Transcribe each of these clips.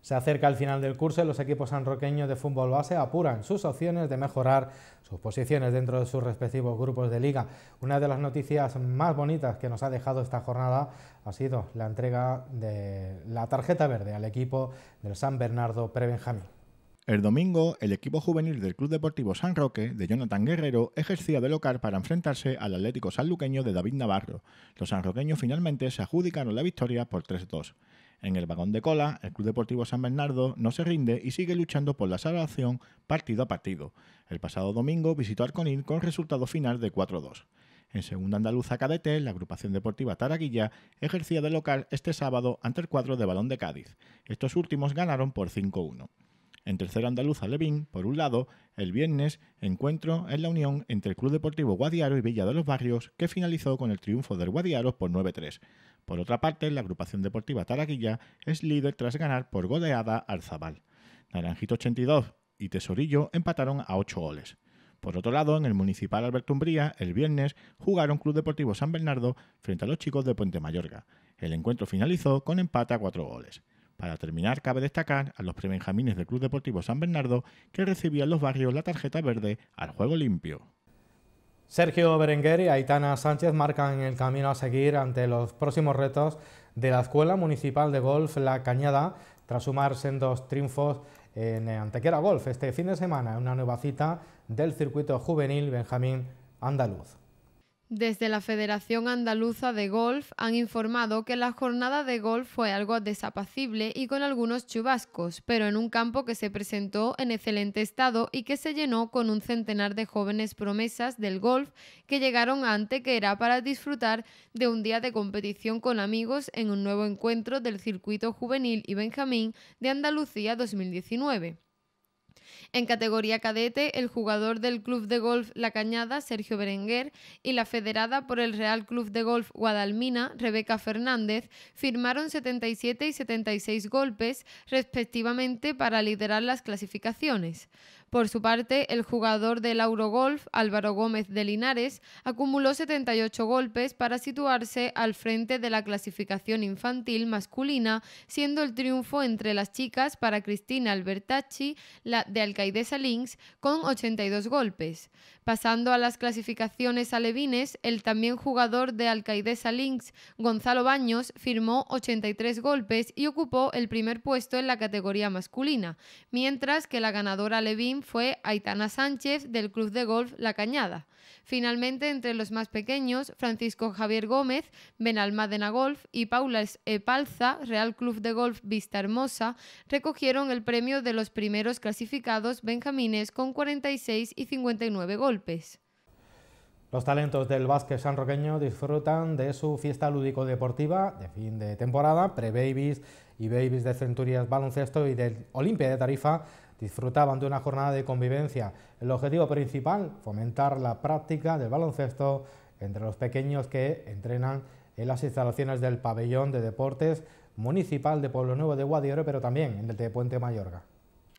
Se acerca el final del curso y los equipos sanroqueños de fútbol base apuran sus opciones de mejorar sus posiciones dentro de sus respectivos grupos de liga. Una de las noticias más bonitas que nos ha dejado esta jornada ha sido la entrega de la tarjeta verde al equipo del San Bernardo Prebenjamín. El domingo, el equipo juvenil del Club Deportivo San Roque, de Jonathan Guerrero, ejercía de local para enfrentarse al Atlético Sanluqueño de David Navarro. Los sanroqueños finalmente se adjudicaron la victoria por 3-2. En el vagón de cola, el Club Deportivo San Bernardo no se rinde y sigue luchando por la salvación partido a partido. El pasado domingo visitó Arconil con resultado final de 4-2. En segunda andaluza cadete, la agrupación deportiva Taraguilla ejercía de local este sábado ante el cuadro de Balón de Cádiz. Estos últimos ganaron por 5-1 en Tercera Andaluza Levín, por un lado, el viernes, encuentro en la unión entre el Club Deportivo Guadiaro y Villa de los Barrios, que finalizó con el triunfo del Guadiaro por 9-3. Por otra parte, la agrupación deportiva Taraguilla es líder tras ganar por goleada al Naranjito 82 y Tesorillo empataron a 8 goles. Por otro lado, en el municipal Alberto Umbría, el viernes jugaron Club Deportivo San Bernardo frente a los chicos de Puente Mayorga. El encuentro finalizó con empate a 4 goles. Para terminar, cabe destacar a los prebenjamines del Club Deportivo San Bernardo que recibían los barrios la tarjeta verde al juego limpio. Sergio Berenguer y Aitana Sánchez marcan el camino a seguir ante los próximos retos de la Escuela Municipal de Golf La Cañada, tras sumarse en dos triunfos en Antequera Golf este fin de semana, en una nueva cita del circuito juvenil Benjamín Andaluz. Desde la Federación Andaluza de Golf han informado que la jornada de golf fue algo desapacible y con algunos chubascos, pero en un campo que se presentó en excelente estado y que se llenó con un centenar de jóvenes promesas del golf que llegaron que era para disfrutar de un día de competición con amigos en un nuevo encuentro del Circuito Juvenil y Benjamín de Andalucía 2019. En categoría cadete, el jugador del Club de Golf La Cañada, Sergio Berenguer, y la federada por el Real Club de Golf Guadalmina, Rebeca Fernández, firmaron 77 y 76 golpes respectivamente para liderar las clasificaciones. Por su parte, el jugador del Eurogolf, Álvaro Gómez de Linares, acumuló 78 golpes para situarse al frente de la clasificación infantil masculina, siendo el triunfo entre las chicas para Cristina Albertacci, la de Alcaidesa Links, con 82 golpes. Pasando a las clasificaciones alevines, el también jugador de Alcaidesa Links, Gonzalo Baños, firmó 83 golpes y ocupó el primer puesto en la categoría masculina, mientras que la ganadora alevín fue Aitana Sánchez del Club de Golf La Cañada. Finalmente, entre los más pequeños, Francisco Javier Gómez, Benalmádena Golf y Paula Epalza, Real Club de Golf Vista Hermosa, recogieron el premio de los primeros clasificados benjamines con 46 y 59 golpes. Los talentos del básquet sanroqueño disfrutan de su fiesta lúdico-deportiva de fin de temporada, pre-babies y babies de Centurias Baloncesto y del Olimpia de Tarifa, disfrutaban de una jornada de convivencia. El objetivo principal, fomentar la práctica del baloncesto entre los pequeños que entrenan en las instalaciones del pabellón de deportes municipal de Pueblo Nuevo de Guadiore, pero también en el de Puente Mayorga.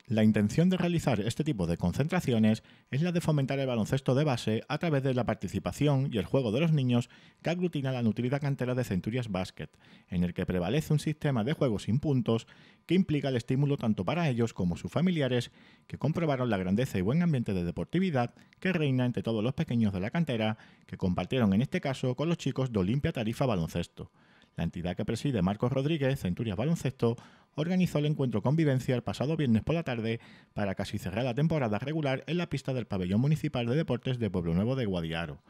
La intención de realizar este tipo de concentraciones es la de fomentar el baloncesto de base a través de la participación y el juego de los niños que aglutina la nutrida cantera de Centurias Basket, en el que prevalece un sistema de juegos sin puntos que implica el estímulo tanto para ellos como sus familiares, que comprobaron la grandeza y buen ambiente de deportividad que reina entre todos los pequeños de la cantera, que compartieron en este caso con los chicos de Olimpia Tarifa Baloncesto. La entidad que preside Marcos Rodríguez, Centurias Baloncesto, organizó el encuentro Convivencia el pasado viernes por la tarde para casi cerrar la temporada regular en la pista del Pabellón Municipal de Deportes de Pueblo Nuevo de Guadiaro.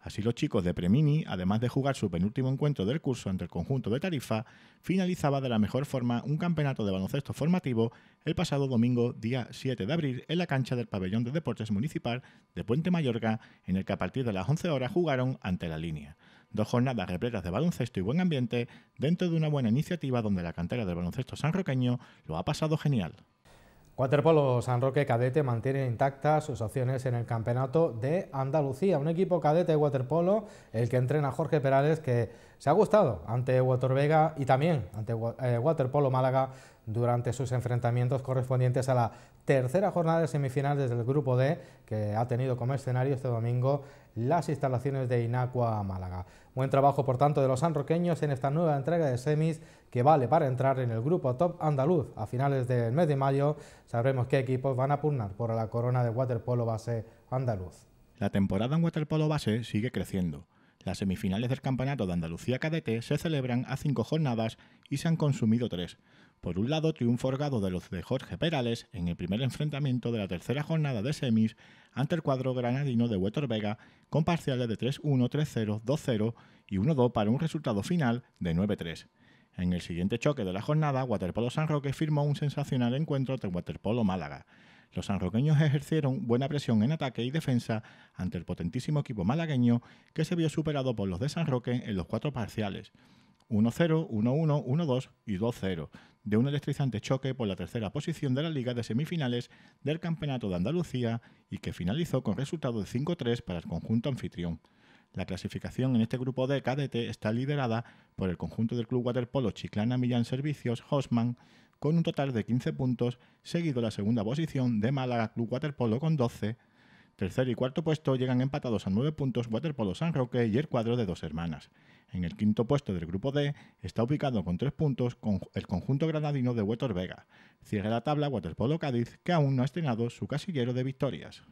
Así los chicos de Premini, además de jugar su penúltimo encuentro del curso ante el conjunto de Tarifa, finalizaba de la mejor forma un campeonato de baloncesto formativo el pasado domingo, día 7 de abril, en la cancha del Pabellón de Deportes Municipal de Puente Mayorga, en el que a partir de las 11 horas jugaron ante la línea. Dos jornadas repletas de baloncesto y buen ambiente dentro de una buena iniciativa donde la cantera del baloncesto sanroqueño lo ha pasado genial. Waterpolo San Roque Cadete mantiene intactas sus opciones en el campeonato de Andalucía. Un equipo cadete de waterpolo, el que entrena Jorge Perales, que se ha gustado ante Watervega y también ante eh, Waterpolo Málaga durante sus enfrentamientos correspondientes a la tercera jornada de semifinales del Grupo D, que ha tenido como escenario este domingo las instalaciones de Inacua Málaga. Buen trabajo, por tanto, de los sanroqueños en esta nueva entrega de semis que vale para entrar en el grupo top andaluz. A finales del mes de mayo sabremos qué equipos van a pugnar por la corona de waterpolo base andaluz. La temporada en waterpolo base sigue creciendo. Las semifinales del Campeonato de Andalucía Cadete se celebran a cinco jornadas y se han consumido tres, por un lado, triunfo orgado de los de Jorge Perales en el primer enfrentamiento de la tercera jornada de semis ante el cuadro granadino de Huetor Vega con parciales de 3-1, 3-0, 2-0 y 1-2 para un resultado final de 9-3. En el siguiente choque de la jornada, Waterpolo San Roque firmó un sensacional encuentro ante Waterpolo Málaga. Los sanroqueños ejercieron buena presión en ataque y defensa ante el potentísimo equipo malagueño que se vio superado por los de San Roque en los cuatro parciales. 1-0, 1-1, 1-2 y 2-0, de un electrizante choque por la tercera posición de la Liga de Semifinales del Campeonato de Andalucía y que finalizó con resultado de 5-3 para el conjunto anfitrión. La clasificación en este grupo de KDT está liderada por el conjunto del Club Waterpolo Chiclana Millán Servicios Hosman con un total de 15 puntos, seguido la segunda posición de Málaga Club Waterpolo con 12, Tercer y cuarto puesto llegan empatados a nueve puntos Waterpolo San Roque y el cuadro de dos hermanas. En el quinto puesto del grupo D está ubicado con tres puntos con el conjunto granadino de Huetor Vega. Cierre la tabla Waterpolo Cádiz, que aún no ha estrenado su casillero de victorias.